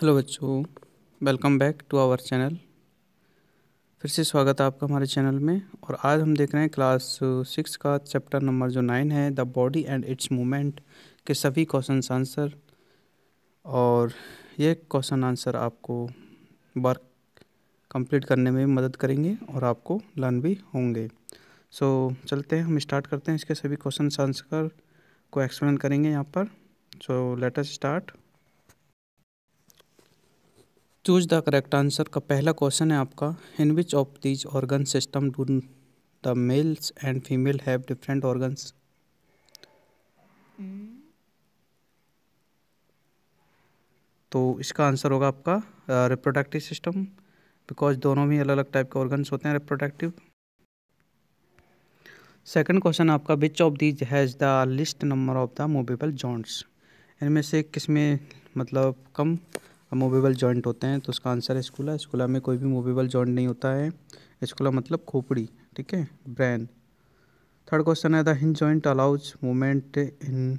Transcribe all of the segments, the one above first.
hello बच्चों welcome back to our channel फिर से स्वागत है आपका हमारे चैनल में और आज हम देख रहे हैं क्लास सिक्स का चैप्टर नंबर जो नाइन है the body and its movement के सभी क्वेश्चन आंसर और ये क्वेश्चन आंसर आपको वर्क कंप्लीट करने में मदद करेंगे और आपको लर्न भी होंगे सो so, चलते हैं हम स्टार्ट करते हैं इसके सभी क्वेश्चन आंसर को एक्सप्लेन करेंगे यहाँ पर so let start choose the correct answer का पहला क्वेश्चन है आपका in which of these organ system do the males and female have different organs तो इसका आंसर होगा आपका रिप्रोडक्टिव सिस्टम बिकॉज दोनों में अलग अलग टाइप के ऑर्गन्स होते हैं रिप्रोडक्टिव सेकंड क्वेश्चन आपका which of these has the least number of the movable joints इनमें से किस में मतलब कम मूवेबल जॉइंट होते हैं तो उसका आंसर है स्कूला स्कूला में कोई भी मूवेबल जॉइंट नहीं होता है स्कूला मतलब खोपड़ी ठीक है ब्रेन थर्ड क्वेश्चन है the hinge joint allows movement in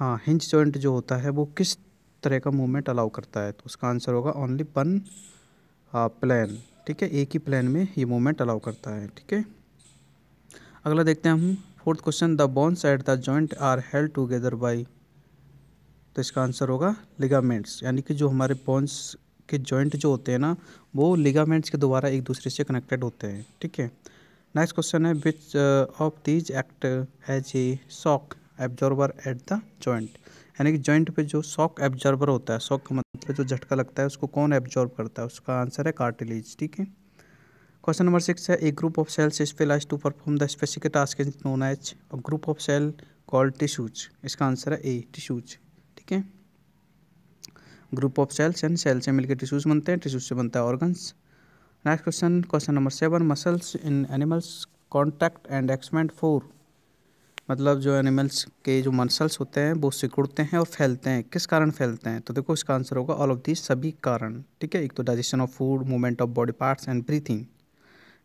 हाँ हिंज जॉइंट जो होता है वो किस तरह का मूवमेंट अलाउ करता है तो उसका आंसर होगा ओनली वन प्लान ठीक है एक ही प्लान में ये मूवमेंट अलाउ करता है ठीक है अगला देखते हैं हम fourth question the bones at the joint are held together by तो इसका आंसर होगा लिगामेंट्स यानी कि जो हमारे बॉन्स के जॉइंट जो होते हैं ना वो लिगामेंट्स के द्वारा एक दूसरे से कनेक्टेड होते हैं ठीक है नेक्स्ट क्वेश्चन है which of these act as a shock absorber at the joint यानी कि जॉइंट पे जो शॉक एब्जॉर्बर होता है सॉक का मतलब जो झटका लगता है उसको कौन एब्जॉर्ब करता है उसका आंसर है कार्टिलेज ठीक है क्वेश्चन नंबर सिक्स है a group of cells specialise to perform the specific task known as group of cell called tissues इसका आंसर है ए टिश्यूज के group of cells and cells से मिलकर टिश्यूज बनते हैं टिश्यूज से बनता है organs next question question number seven muscles in animals contact and expand for मतलब जो एनिमल्स के जो मसल्स होते हैं वो सिकुड़ते हैं और फैलते हैं किस कारण फैलते हैं तो देखो इसका आंसर होगा ऑल ऑफ दी सभी कारण ठीक है एक तो digestion of food movement of body parts and breathing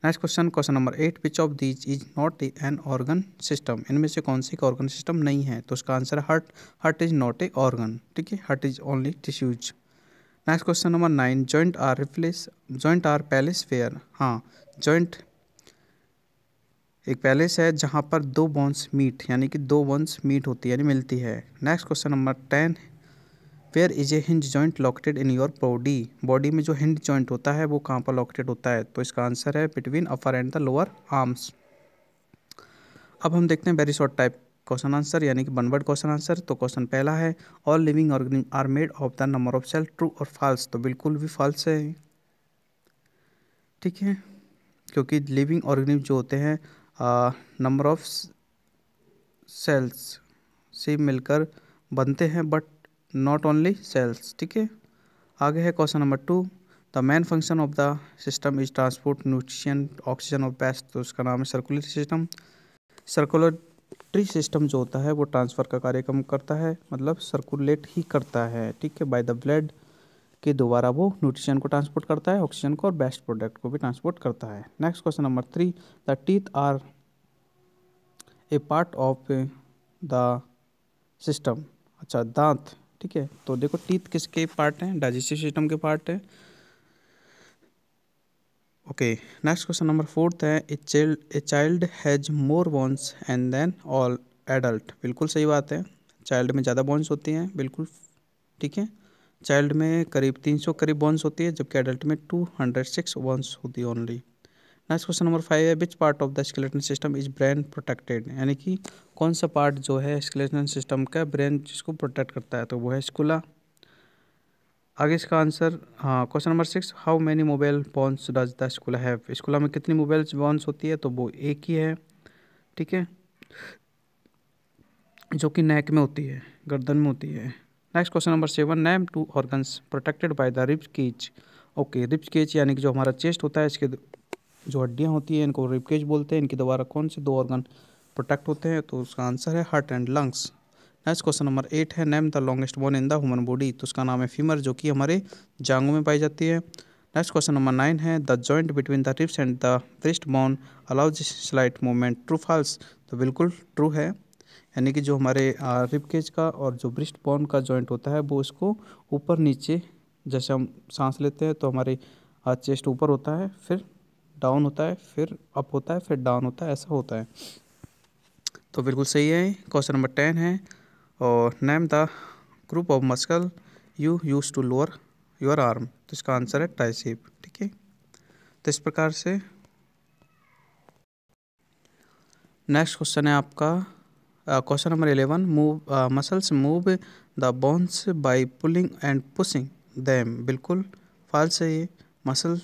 next question question number eight which of these is not an organ system इनमें से कौन सी ऑर्गन सिस्टम नहीं है तो उसका आंसर है heart heart is not a organ ठीक है heart is only tissues next question number nine joint are replace joint are place fair हाँ जॉइंट एक पैलेस है जहाँ पर दो बोन्स मीट यानी कि दो बोन्स मीट होती है यानी मिलती है next question number ten where is a hinge joint located in your body body में जो हिंज जॉइंट होता है वो कहाँ पर लॉकेटेड होता है तो इसका आंसर है between upper and the lower arms अब हम देखते हैं very short type question answer यानी कि वन वर्ड क्वेश्चन आंसर तो क्वेश्चन पहला है all living organisms are made of the number of cell true और फॉल्स तो बिल्कुल भी फॉल्स है ठीक है क्योंकि लिविंग ऑर्गेनिज्म जो होते हैं नंबर ऑफ सेल्स से मिलकर बनते हैं बट नॉट ओनली सेल्स ठीक है आगे है question number two the main function of the system is transport nutrition oxygen और पेस्ट तो उसका नाम है सर्कुलेटरी सिस्टम सर्कुलेटरी सिस्टम जो होता है वो ट्रांसफ़र का कार्य कम करता है मतलब सर्कुलेट ही करता है ठीक है बाय द ब्लड के द्वारा वो न्यूट्रिशन को ट्रांसपोर्ट करता है ऑक्सीजन को और बेस्ट प्रोडक्ट को भी ट्रांसपोर्ट करता है next question number three the teeth are a part of the system अच्छा दांत ठीक है तो देखो टीथ किसके पार्ट हैं डाइजेस्टिव सिस्टम के पार्ट हैं okay next question number fourth है a child a child has more bones and than all adult बिल्कुल सही बात है चाइल्ड में ज़्यादा बॉन्स होती हैं बिल्कुल ठीक है चाइल्ड में करीब तीन सौ करीब बॉन्स होती है जबकि एडल्ट में टू हंड्रेड सिक्स बॉन्स होती है only next question number five है which part of the skeleton system is brain protected यानी कि कौन सा पार्ट जो है स्केलेटन सिस्टम का ब्रेन जिसको प्रोटेक्ट करता है तो वो है स्कूला आगे इसका आंसर हाँ question number six how many mobile phones does the skull have skull में कितनी मोबाइल फोन्स होती है तो वो एक ही है ठीक है जो कि नेक में होती है गर्दन में होती है next question number seven name two organs protected by the ribs cage okay ribs cage यानी कि जो हमारा चेस्ट होता है इसके जो हड्डियाँ होती हैं इनको रिपकेज बोलते हैं इनके द्वारा कौन से दो ऑर्गन प्रोटेक्ट होते हैं तो उसका आंसर है heart and lungs next question number eight है name the longest bone in the human body तो उसका नाम है फीमर जो कि हमारे जांगों में पाई जाती है नेक्स्ट क्वेश्चन नंबर नाइन है the joint between the ribs and the breast bone allows slight movement true false तो बिल्कुल ट्रू है यानी कि जो हमारे रिपकेज का और जो ब्रिस्ट बोन का जॉइंट होता है वो उसको ऊपर नीचे जैसे हम सांस लेते हैं तो हमारे चेस्ट ऊपर होता है फिर डाउन होता है फिर अप होता है फिर डाउन होता है ऐसा होता है तो बिल्कुल सही है क्वेश्चन नंबर टेन है और name the group of muscle you use to lower your arm तो इसका आंसर है ट्राइसेप ठीक है तो इस प्रकार से नेक्स्ट क्वेश्चन है आपका question number eleven move muscles move the bones by pulling and pushing them बिल्कुल फाल्स है ये मसल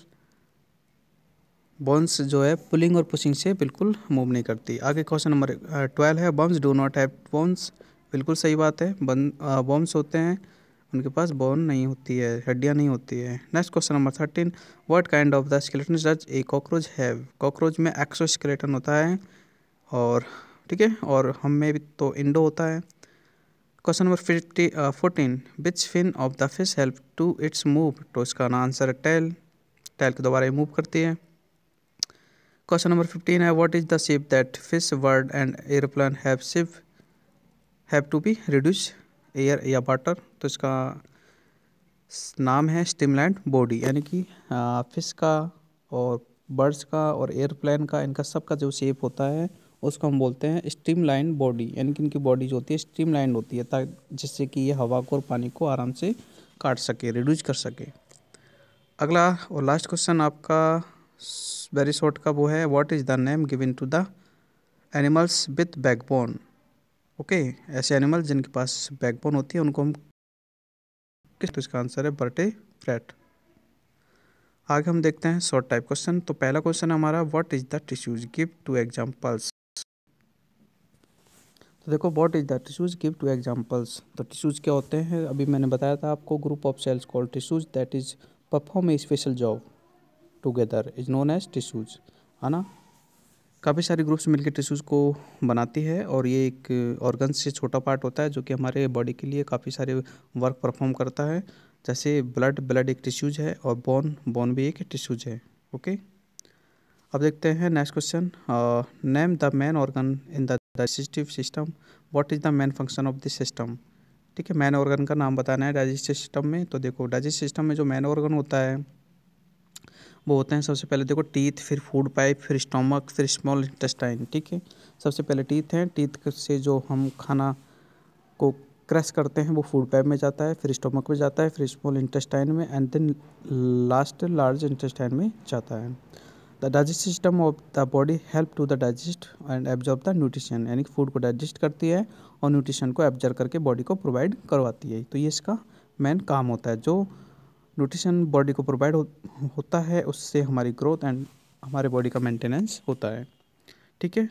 बॉन्स जो है पुलिंग और पुशिंग से बिल्कुल मूव नहीं करती आगे क्वेश्चन नंबर ट्वेल्व है bones do not have bones बिल्कुल सही बात है बॉम्स होते हैं उनके पास बोन नहीं होती है हड्डियाँ नहीं होती है next question number thirteen what kind of the skeleton does a cockroach have cockroach में एक्सो स्केलेटन होता है और ठीक है और हम में भी तो इंडो होता है question number fifty fourteen which fin of the fish help to its move तो इसका आंसर है टेल टेल के दोबारा मूव करती है क्वेश्चन नंबर फिफ्टीन है what is the shape that fish bird and airplane have ship have to be reduce air या water तो इसका नाम है स्टिमलैंड बॉडी यानी कि फिश का और बर्ड्स का और एयरप्लेन का इनका सब का जो शेप होता है उसको हम बोलते हैं स्टीम लाइन बॉडी यानी कि इनकी बॉडी जो होती है स्टीम लाइन होती है ताकि जिससे कि ये हवा को और पानी को आराम से काट सके रिड्यूज कर सके अगला और लास्ट क्वेश्चन आपका वेरी शॉर्ट का वो है what is the name given to the animals with backbone okay ऐसे एनिमल्स जिनके पास बैकबोन होती है उनको हम किस तो इसका आंसर है बर्टे फ्रैट आगे हम देखते हैं शॉर्ट टाइप क्वेश्चन तो पहला क्वेश्चन हमारा what is the tissues give two examples तो देखो what is the tissues give two examples तो टिश्यूज क्या होते हैं अभी मैंने बताया था आपको group of cells called tissues that is perform a special job together is known as tissues है ना काफ़ी सारे ग्रुप्स मिलकर टिश्यूज़ को बनाती है और ये एक ऑर्गन से छोटा पार्ट होता है जो कि हमारे बॉडी के लिए काफ़ी सारे वर्क परफॉर्म करता है जैसे ब्लड ब्लड एक टिश्यूज है और बोन बोन भी एक टिश्यूज है ओके अब देखते हैं next question name the main organ in the digestive system what is the main function of this system ठीक है मैन ऑर्गन का नाम बताना है डाइजेस्टिव सिस्टम में तो देखो डाइजेस्टिव सिस्टम में जो मैन ऑर्गन होता है वो होते हैं सबसे पहले देखो टीथ फिर फूड पाइप फिर स्टोमक फिर स्मॉल इंटेस्टाइन ठीक है सबसे पहले टीथ हैं टीथ से जो हम खाना को क्रश करते हैं वो फूड पाइप में जाता है फिर स्टोमक में जाता है फिर स्मॉल इंटेस्टाइन में and then last large intestine में जाता है the digest system of the body help to the digest and absorb the nutrition यानी फूड को डाइजेस्ट करती है और न्यूट्रिशन को एब्जॉर्ब करके बॉडी को प्रोवाइड करवाती है तो ये इसका मेन काम होता है जो न्यूट्रिशन बॉडी को प्रोवाइड हो, होता है उससे हमारी ग्रोथ एंड हमारे बॉडी का मेंटेनेंस होता है ठीक है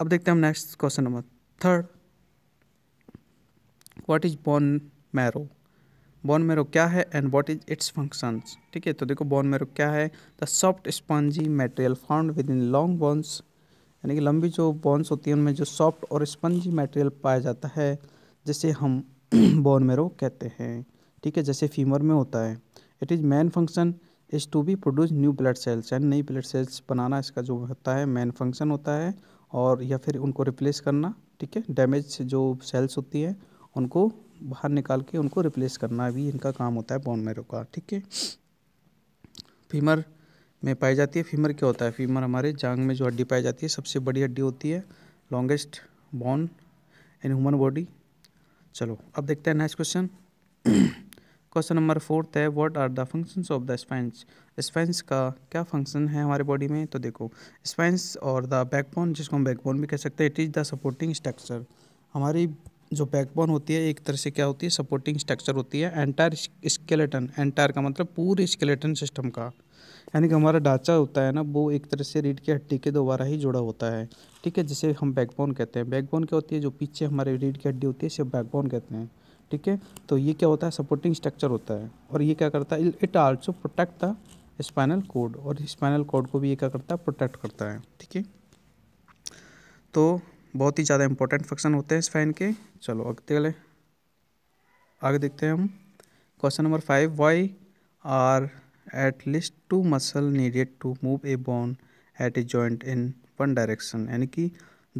अब देखते हैं हम next question number third what is bone marrow bone marrow क्या है and what is its functions ठीक है तो देखो बॉन मैरो क्या है the soft spongy material found within long bones यानी कि लंबी जो बोन्स होती है उनमें जो सॉफ्ट और स्पंजी मटेरियल पाया जाता है जिसे हम बॉन मैरो कहते हैं ठीक है जैसे फीमर में होता है it is main function is to be produce new blood cells and नई ब्लड सेल्स बनाना इसका जो होता है मैन फंक्शन होता है और या फिर उनको रिप्लेस करना ठीक है डैमेज जो सेल्स होती है उनको बाहर निकाल के उनको रिप्लेस करना भी इनका काम होता है बॉन मेरो का ठीक है फीमर में पाई जाती है फीमर क्या होता है फीमर हमारे जांग में जो हड्डी पाई जाती है सबसे बड़ी हड्डी होती है लॉन्गेस्ट बॉन इन ह्यूमन बॉडी चलो अब देखते हैं next question question number fourth है what are the functions of the spines spines का क्या फंक्शन है हमारे बॉडी में तो देखो स्पाइंस और द बैकबोन जिसको हम बैकबोन भी कह सकते हैं it is the supporting structure हमारी जो बैकबोन होती है एक तरह से क्या होती है सपोर्टिंग स्ट्रक्चर होती है एंटायर स्केलेटन एंटायर का मतलब पूरे स्केलेटन सिस्टम का यानी कि हमारा ढांचा होता है ना वो एक तरह से रीढ़ की हड्डी के दोबारा ही जुड़ा होता है ठीक है जिसे हम बैकबोन कहते हैं बैकबोन क्या होती है जो पीछे हमारे रीढ़ की हड्डी होती है इसे बैकबोन कहते हैं ठीक है तो ये क्या होता है सपोर्टिंग स्ट्रक्चर होता है और ये क्या करता है it also protect the spinal cord और स्पाइनल कोड को भी ये क्या करता है प्रोटेक्ट करता है ठीक है तो बहुत ही ज़्यादा इंपॉर्टेंट फंक्शन होते हैं स्पाइन के चलो अगते अगले आगे देखते हैं हम question number five why are at least two muscle needed to move a bone at a joint in one direction यानी कि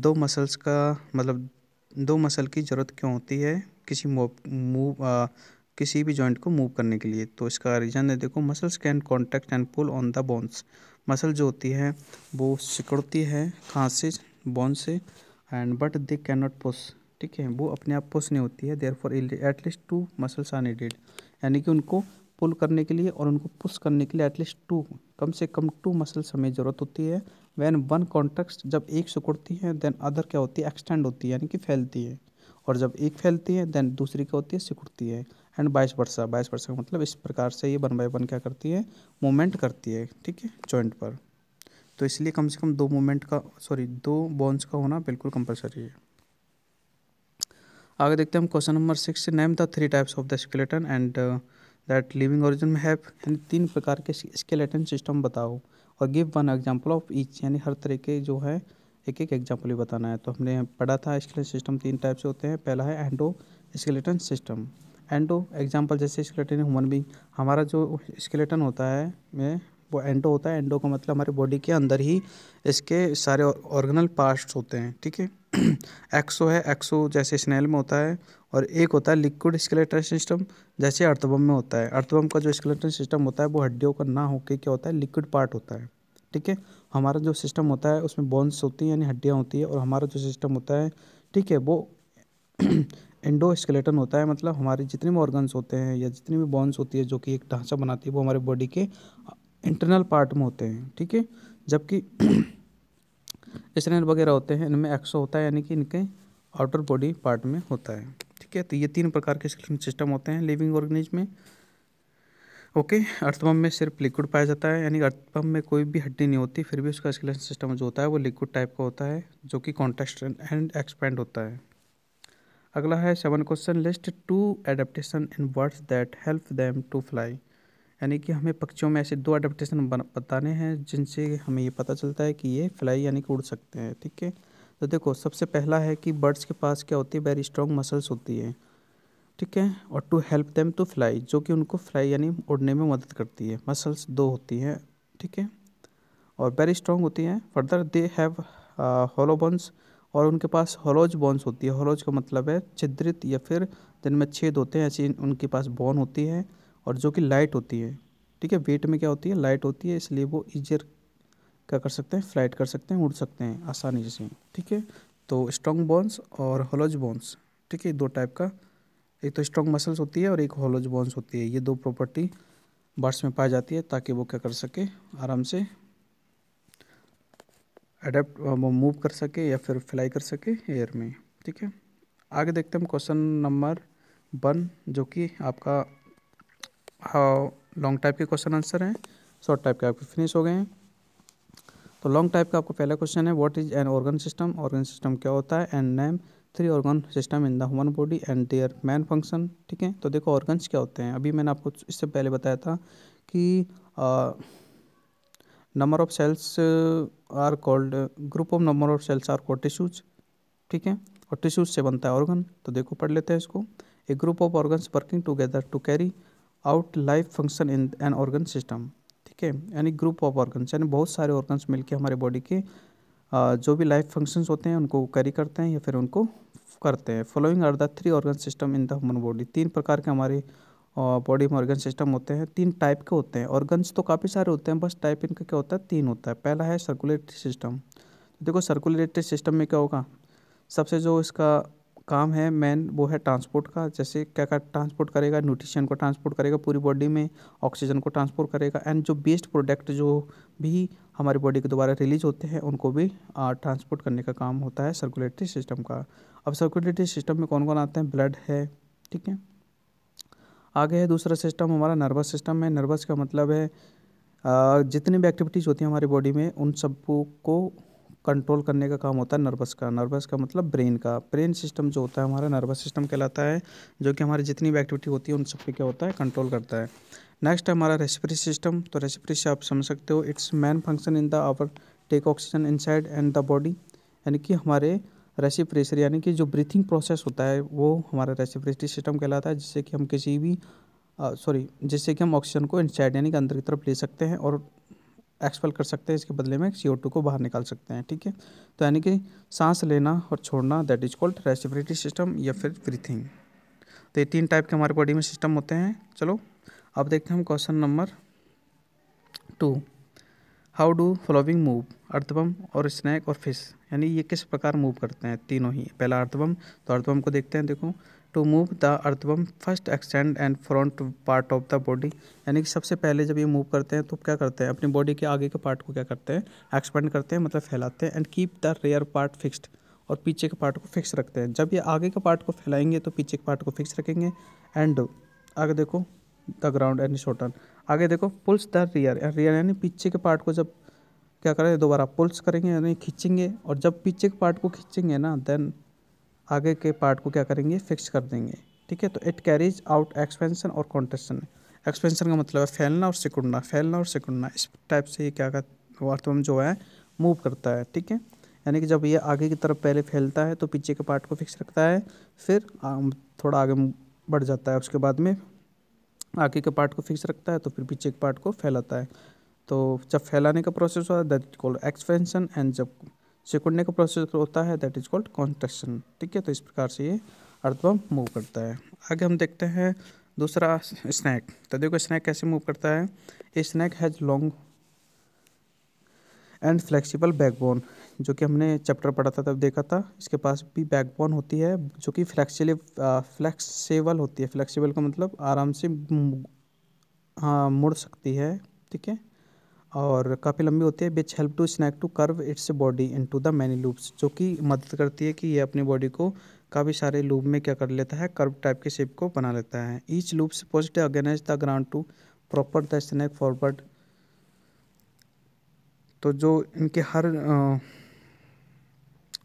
दो मसल्स का मतलब दो मसल की ज़रूरत क्यों होती है किसी मूव मूव किसी भी जॉइंट को मूव करने के लिए तो इसका रीजन है देखो muscles can contact and pull on the bones muscle जो होती है वो सिकुड़ती है खांस से बोन से and but they can not push ठीक है वो अपने आप पुश नहीं होती है therefore at least two muscles are needed यानी कि उनको पुल करने के लिए और उनको पुश करने के लिए एटलीस्ट टू कम से कम टू मसल्स हमें ज़रूरत होती है वैन वन कॉन्टेक्स्ट जब एक सिकुड़ती है देन अदर क्या होती है एक्सटेंड होती है यानी कि फैलती है और जब एक फैलती है देन दूसरी क्या होती है सिकुड़ती है एंड बाईस वर्षा बाईस वर्षा का मतलब इस प्रकार से ये वन बाई वन क्या करती है मूवमेंट करती है ठीक है जॉइंट पर तो इसलिए कम से कम दो मूवमेंट का सॉरी दो बोन्स का होना बिल्कुल कंपलसरी है आगे देखते हैं हम question number six name the three types of the skeleton and that living origin में हैव यानी तीन प्रकार के स्केलेटन सिस्टम बताओ और give one example of each यानी हर तरह के जो है एक एक एग्जाम्पल भी बताना है तो हमने पढ़ा था स्केलेटन सिस्टम तीन टाइप से होते हैं पहला है endoskeleton system endo example जैसे स्केलेटन ह्यूमन बींग हमारा जो स्केलेटन होता है में वो एंडो होता है एंडो का मतलब हमारे बॉडी के अंदर ही इसके सारे ऑर्गनल पार्ट्स होते हैं ठीक है एक्सो है एक्सो जैसे स्नेल में होता है और एक होता है लिक्विड स्केलेटन सिस्टम जैसे अर्थबम में होता है अर्थबम का जो स्केलेटन सिस्टम होता है वो हड्डियों का ना होके क्या होता है लिक्विड पार्ट होता है ठीक है हमारा जो सिस्टम होता है उसमें बोन्स होती हैं यानी हड्डियाँ होती है और हमारा जो सिस्टम होता है ठीक है वो इंडो स्केलेटन होता है मतलब हमारे जितने भी ऑर्गन्स होते हैं या जितनी भी बोन्स होती है जो कि एक ढांचा बनाती है वो हमारे बॉडी के इंटरनल पार्ट में होते हैं ठीक है जबकि स्नेल वगैरह होते हैं इनमें एक्सो होता है यानी कि इनके आउटर बॉडी पार्ट में होता है ठीक है तो ये तीन प्रकार के स्केलेटन सिस्टम होते हैं लिविंग ऑर्गेनिज में ओके अर्थपम्प में सिर्फ लिक्विड पाया जाता है यानी अर्थपम्प में कोई भी हड्डी नहीं होती फिर भी उसका स्किलेशन सिस्टम जो होता है वो लिक्विड टाइप का होता है जो कि कॉन्टेस्ट एंड एक्सपेंड होता है अगला है seven question list two adaptation in birds that help them to fly यानी कि हमें पक्षियों में ऐसे दो एडेप्टेशन बताने हैं जिनसे हमें ये पता चलता है कि ये फ्लाई यानी कि उड़ सकते हैं ठीक है तो देखो सबसे पहला है कि बर्ड्स के पास क्या होती है वेरी स्ट्रॉन्ग मसल्स होती है ठीक है और to help them to fly जो कि उनको फ्लाई यानी उड़ने में मदद करती है मसल्स दो होती हैं ठीक है और वेरी स्ट्रॉन्ग होती हैं further they have hollow bones और उनके पास हॉलोज बोन्स होती है हॉलोज का मतलब है छिद्रित या फिर जिनमें छेद होते हैं ऐसी उनके पास बोन होती है और जो कि लाइट होती है ठीक है वेट में क्या होती है लाइट होती है इसलिए वो ईजियर क्या कर सकते हैं फ्लाइट कर सकते हैं उड़ सकते हैं आसानी से ठीक है तो स्ट्रॉन्ग बोन्स और हॉलोज बोन्स ठीक है दो टाइप का एक तो स्ट्रॉन्ग मसल्स होती है और एक होलोज बोन्स होती है ये दो प्रॉपर्टी बर्ड्स में पाई जाती है ताकि वो क्या कर सके आराम से अडेप्ट मूव कर सके या फिर फ्लाई कर सके एयर में ठीक है आगे देखते हैं हम क्वेश्चन नंबर वन जो कि आपका लॉन्ग हाँ, टाइप के क्वेश्चन आंसर हैं शॉर्ट टाइप के आपके फिनिश हो गए हैं तो लॉन्ग टाइप का आपका पहला क्वेश्चन है what is an organ system organ system क्या होता है and name three organ system in the human body and their main function ठीक है तो देखो ऑर्गन्स क्या होते हैं अभी मैंने आपको इससे पहले बताया था कि number of cells are called group of number of cells are called tissues ठीक है और टिश्यूज से बनता है ऑर्गन तो देखो पढ़ लेते हैं इसको a group of organs working together to carry out life function in an organ system ठीक है यानी ग्रुप ऑफ ऑर्गन्स यानी बहुत सारे ऑर्गन्स मिलकर हमारे बॉडी के जो भी लाइफ फंक्शंस होते हैं उनको कैरी करते हैं या फिर उनको करते हैं following are the three organ system in the human body तीन प्रकार के हमारे बॉडी में ऑर्गन सिस्टम होते हैं तीन टाइप के होते हैं ऑर्गन्स तो काफ़ी सारे होते हैं बस टाइप इनका क्या होता है तीन होता है पहला है सर्कुलेटरी सिस्टम देखो सर्कुलेटरी सिस्टम में क्या होगा सबसे जो इसका काम है मेन वो है ट्रांसपोर्ट का जैसे क्या क्या ट्रांसपोर्ट करेगा न्यूट्रिशन को ट्रांसपोर्ट करेगा पूरी बॉडी में ऑक्सीजन को ट्रांसपोर्ट करेगा एंड जो बेस्ट प्रोडक्ट जो भी हमारी बॉडी के द्वारा रिलीज होते हैं उनको भी ट्रांसपोर्ट करने का काम होता है सर्कुलेटरी सिस्टम का अब सर्कुलेटरी सिस्टम में कौन कौन आते हैं ब्लड है ठीक है आगे है दूसरा सिस्टम हमारा नर्वस सिस्टम है नर्वस का मतलब है जितनी भी एक्टिविटीज़ होती हैं हमारी बॉडी में उन सब को कंट्रोल करने का काम होता है नर्वस का नर्वस का मतलब ब्रेन का ब्रेन सिस्टम जो होता है हमारा नर्वस सिस्टम कहलाता है जो कि हमारी जितनी भी एक्टिविटी होती है उन सब पे क्या होता है कंट्रोल करता है नेक्स्ट हमारा रेस्पिरी सिस्टम तो रेस्पिरी से आप समझ सकते हो its main function in the our take oxygen in and the body यानी कि हमारे रेसिप्रेशर यानी कि जो ब्रीथिंग प्रोसेस होता है वो हमारा रेसिप्रेसरी सिस्टम कहलाता है जिससे कि हम किसी भी सॉरी जिससे कि हम ऑक्सीजन को इनसाइड यानी कि अंदर की तरफ ले सकते हैं और एक्सपेल कर सकते हैं इसके बदले में सी को बाहर निकाल सकते हैं ठीक है तो यानी कि सांस लेना और छोड़ना that is called respiratory system या फिर ब्रीथिंग तो ये तीन टाइप के हमारे बॉडी में सिस्टम होते हैं चलो अब देखते हैं हम question number two how do following move earthworm और स्नैक और फिश यानी ये किस प्रकार मूव करते हैं तीनों ही पहला अर्थबम तो अर्थबम को देखते हैं देखो to move the earthworm first extend and front part of the body यानी कि सबसे पहले जब ये मूव करते हैं तो क्या करते हैं अपनी बॉडी के आगे के पार्ट को क्या करते हैं एक्सपेंड करते हैं मतलब फैलाते हैं and keep the rear part fixed और पीछे के पार्ट को फिक्स रखते हैं जब ये आगे के पार्ट को फैलाएंगे तो पीछे के पार्ट को फिक्स रखेंगे एंड आगे देखो द ग्राउंड एंड शॉर्टन आगे देखो पुल्स द रियर रियर यानी पीछे के पार्ट को जब क्या करें दोबारा पुल्स करेंगे यानी खींचेंगे और जब पीछे के पार्ट को खींचेंगे ना देन आगे के पार्ट को क्या करेंगे फिक्स कर देंगे ठीक है तो इट कैरीज आउट एक्सपेंसन और कॉन्ट्रेक्शन एक्सपेंशन का मतलब है फैलना और सिकुड़ना फैलना और सिकुड़ना इस टाइप से ये क्या वास्तव जो है मूव करता है ठीक है यानी कि जब ये आगे की तरफ पहले फैलता है तो पीछे के पार्ट को फिक्स रखता है फिर थोड़ा आगे बढ़ जाता है उसके बाद में आगे के पार्ट को फिक्स रखता है तो फिर पीछे के पार्ट को फैलाता है तो जब फैलाने का प्रोसेस है दैट कॉल्ड एक्सपेंशन एंड जब सिकुड़ने का प्रोसेस होता है दैट इज कॉल्ड कॉन्ट्रेक्शन ठीक है तो इस प्रकार से ये अर्थबम मूव करता है आगे हम देखते हैं दूसरा स्नैक तो देखो स्नैक कैसे मूव करता है a snake has long and flexible backbone जो कि हमने चैप्टर पढ़ा था तब देखा था इसके पास भी बैकबोन होती है जो कि फ्लैक्सिल फ्लैक्सीबल होती है फ्लैक्सीबल का मतलब आराम से हाँ मुड़ सकती है ठीक है और काफ़ी लंबी होती है which help to snake to curve its body into the many loops जो कि मदद करती है कि ये अपनी बॉडी को काफ़ी सारे लूप में क्या कर लेता है कर्व टाइप के शेप को बना लेता है each loop positive against the ground to propel the snake forward तो जो इनके हर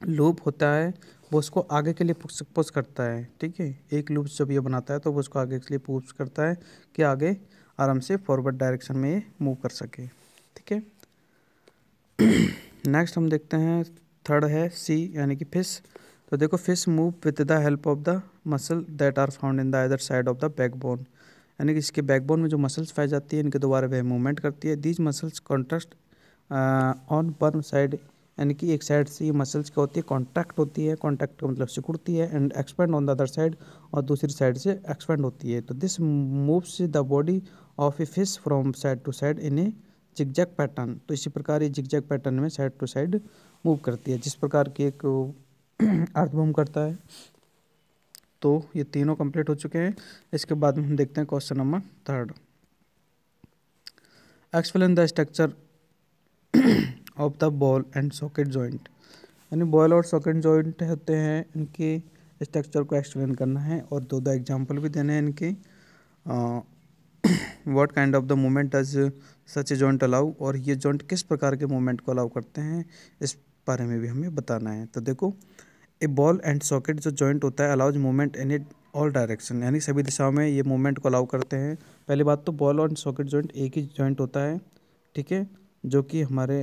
लूप होता है वो उसको आगे के लिए पुश करता है ठीक है एक लूप जब ये बनाता है तो वो उसको आगे के लिए पुश करता है कि आगे आराम से फॉरवर्ड डायरेक्शन में ये मूव कर सके ठीक है नेक्स्ट हम देखते हैं थर्ड है सी यानी कि फिश तो देखो fish move with the help of the muscle that are found in the other side of the backbone यानी कि इसके बैकबोन में जो मसल्स पाई जाती है इनके दोबारा वह मूवमेंट करती है these muscles contract on one side यानी कि एक साइड से ये मसल्स क्या होती है कॉन्टैक्ट होती है कॉन्टैक्ट का मतलब सिकुड़ती है and expand on the other side और दूसरी साइड से एक्सपेंड होती है तो this moves the body of a fish from side to side in a zigzag pattern तो इसी प्रकार ये जिगजैग पैटर्न में साइड टू साइड मूव करती है जिस प्रकार की एक बूम करता है तो ये तीनों कंप्लीट हो चुके हैं इसके बाद में हम देखते हैं question number third explain the structure of the ball and socket joint यानी बॉल और सॉकेट जॉइंट होते हैं इनके स्ट्रक्चर को एक्सप्लेन करना है और दो दो एग्जाम्पल भी देने हैं इनके what kind of the moment does such a joint allow और ये जॉइंट किस प्रकार के मूवमेंट को अलाउ करते हैं इस बारे में भी हमें बताना है तो देखो ए बॉल एंड सॉकेट जो जॉइंट होता है allows movement in it all direction यानी सभी दिशाओं में ये मोमेंट को अलाउ करते हैं पहली बात तो बॉल और सॉकेट जॉइंट एक ही जॉइंट होता है ठीक है जो कि हमारे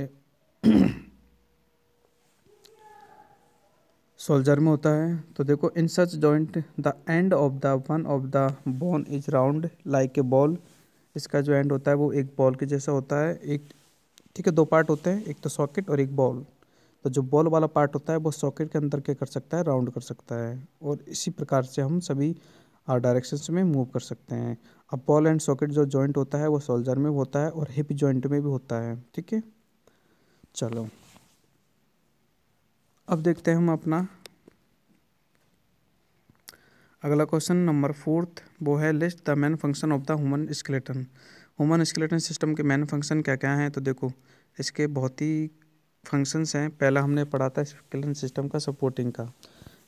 सोल्जर में होता है तो देखो in such joint the end of the one of the bone is round like a ball इसका जो एंड होता है वो एक बॉल के जैसा होता है एक ठीक है दो पार्ट होते हैं एक तो सॉकेट और एक बॉल तो जो बॉल वाला पार्ट होता है वो सॉकेट के अंदर क्या कर सकता है राउंड कर सकता है और इसी प्रकार से हम सभी डायरेक्शन में मूव कर सकते हैं अब बॉल एंड सॉकेट जो जॉइंट होता है वो सोल्जर में होता है और हिप जॉइंट में भी होता है ठीक है चलो अब देखते हैं हम अपना अगला क्वेश्चन नंबर फोर्थ वो है list the main function of the human skeleton human skeleton system के मेन फंक्शन क्या क्या हैं तो देखो इसके बहुत ही फंक्शंस हैं पहला हमने पढ़ा था स्केलेटन सिस्टम का सपोर्टिंग का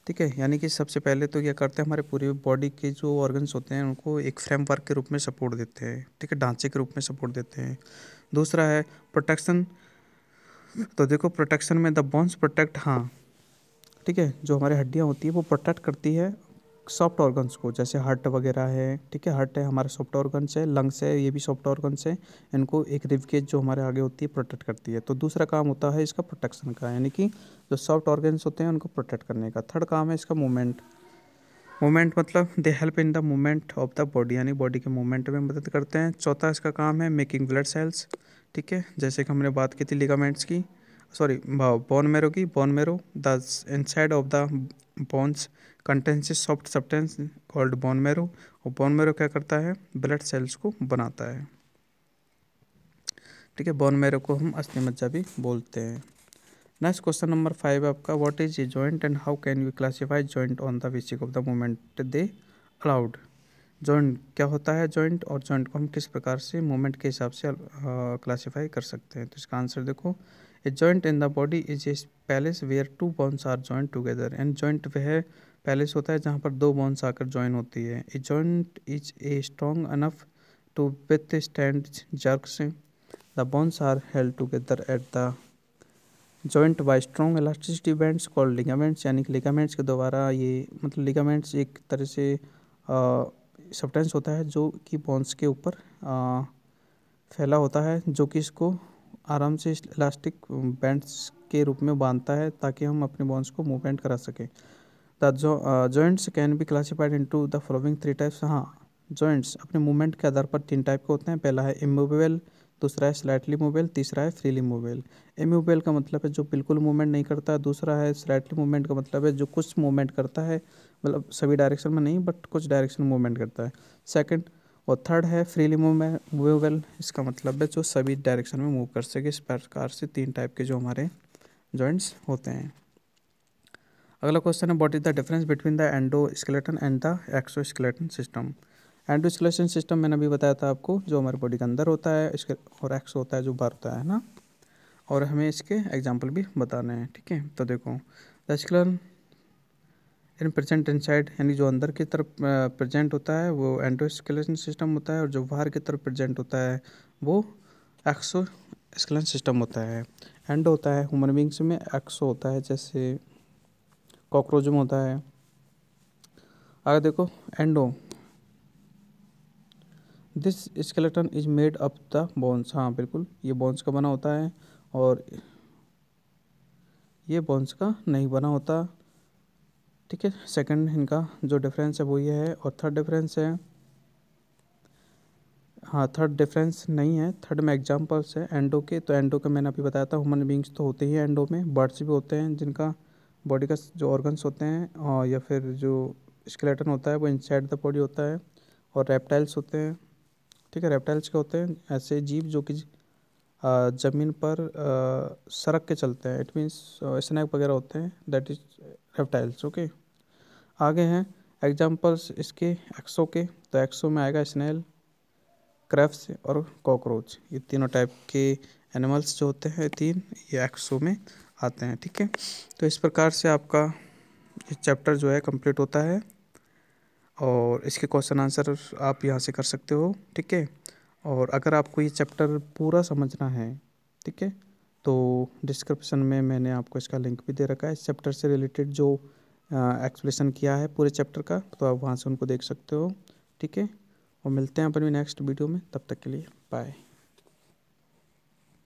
ठीक है यानी कि सबसे पहले तो क्या करते हैं हमारे पूरी बॉडी के जो ऑर्गन्स होते हैं उनको एक फ्रेमवर्क के रूप में सपोर्ट देते हैं ठीक है ढांचे के रूप में सपोर्ट देते हैं दूसरा है प्रोटेक्शन तो देखो प्रोटेक्शन में द बोन्स प्रोटेक्ट हाँ ठीक है जो हमारे हड्डियाँ होती है वो प्रोटेक्ट करती है सॉफ्ट ऑर्गन्स को जैसे हार्ट वगैरह है ठीक है हार्ट है हमारे सॉफ्ट ऑर्गन्स है लंग्स है ये भी सॉफ्ट ऑर्गन्स है इनको एक रिवकेज जो हमारे आगे होती है प्रोटेक्ट करती है तो दूसरा काम होता है इसका प्रोटेक्शन का यानी कि जो सॉफ्ट ऑर्गन्स होते हैं उनको प्रोटेक्ट करने का थर्ड काम है इसका मूवमेंट मूवमेंट मतलब they help in the movement of the body यानी बॉडी के मूवमेंट में मदद करते हैं चौथा इसका काम है मेकिंग ब्लड सेल्स ठीक है जैसे कि हमने बात की थी लिगामेंट्स की सॉरी बोन मेरो की bone marrow the inside of the bones contains soft substance called bone marrow और बोन मेरो क्या करता है ब्लड सेल्स को बनाता है ठीक है बोन मेरो को हम मज्जा भी बोलते हैं नेक्स्ट क्वेश्चन नंबर फाइव आपका what is a joint and how can you classify joint on the basic of the moment they allowed joint क्या होता है जॉइंट और जॉइंट को हम किस प्रकार से मोमेंट के हिसाब से क्लासीफाई कर सकते हैं तो इसका आंसर देखो a joint in the body is a place where two bones are joint together and joint वह पैलेस होता है जहाँ पर दो बॉन्स आकर ज्वाइन होती है a joint is a strong enough to withstand jerks the bones are held together at the joint by strong elasticity bands call ligaments यानी कि लिगामेंट्स के द्वारा ये मतलब लिगामेंट्स एक तरह से सब्सटेंस होता है जो कि बॉन्स के ऊपर फैला होता है जो कि इसको आराम से इलास्टिक बैंड्स के रूप में बांधता है ताकि हम अपने बॉन्स को मूवमेंट करा सकें the joints can be classified to the following three types हाँ जॉइंट्स अपने मूवमेंट के आधार पर तीन टाइप के होते हैं पहला है इमूवेबल दूसरा है स्लाइटली मोबाइल तीसरा है फ्रीली मोबाइल एम मूवेबल का मतलब है जो बिल्कुल मूवमेंट नहीं करता दूसरा है स्लाइटली मूवमेंट का मतलब है जो कुछ मूवमेंट करता है मतलब सभी डायरेक्शन में नहीं बट कुछ डायरेक्शन मूवमेंट करता है सेकेंड और थर्ड है फ्रीली मूवेबल इसका मतलब है जो सभी डायरेक्शन में मूव कर सके इस प्रकार से तीन टाइप के जो हमारे जॉइंट्स होते हैं अगला क्वेश्चन है what is the difference between the endoskeleton and the exoskeleton system endo system मैंने अभी बताया था आपको जो हमारे बॉडी के अंदर होता है इसके और एक्स होता है जो बाहर होता है ना और हमें इसके एग्जाम्पल भी बताने हैं ठीक है तो देखो in present in present inside यानी जो अंदर की तरफ प्रेजेंट होता है वो एंटो सिस्टम होता है और जो बाहर की तरफ प्रेजेंट होता है वो एक्सो स्केलन सिस्टम होता है एंड होता है ह्यूमन बींग्स में एक्सो होता है जैसे कॉकरोच में होता है आगे देखो endo this skeleton is made up the bones हाँ बिल्कुल ये बोन्स का बना होता है और ये बोन्स का नहीं बना होता ठीक है सेकंड इनका जो डिफरेंस है वो ये है और थर्ड डिफरेंस है हाँ थर्ड डिफरेंस नहीं है थर्ड में एग्जांपल्स है एंडो के तो एंडो का मैंने अभी बताया था ह्यूमन बींग्स तो होते ही एंडो में बर्ड्स भी होते हैं जिनका बॉडी का जो ऑर्गन्स होते हैं और या फिर जो स्केलेटन होता है वो इनसाइड द बॉडी होता है और रेप्टाइल्स होते हैं ठीक है रेप्टाइल्स क्या होते हैं ऐसे जीव जो कि ज़मीन पर सरक के चलते हैं इट मीन्स स्नैक वगैरह होते हैं दैट इज रेप्टाइल्स ओके आगे हैं एग्जाम्पल्स इसके एक्सो के तो एक्सो में आएगा स्नैल क्रैप्स और कॉकरोच ये तीनों टाइप के एनिमल्स जो होते हैं तीन ये एक्सो में आते हैं ठीक है तो इस प्रकार से आपका ये चैप्टर जो है कंप्लीट होता है और इसके क्वेश्चन आंसर आप यहाँ से कर सकते हो ठीक है और अगर आपको ये चैप्टर पूरा समझना है ठीक है तो डिस्क्रिप्शन में मैंने आपको इसका लिंक भी दे रखा है इस चैप्टर से रिलेटेड जो एक्सप्लेसन किया है पूरे चैप्टर का तो आप वहाँ से उनको देख सकते हो ठीक है और मिलते हैं अपन भी नेक्स्ट वीडियो में तब तक के लिए बाय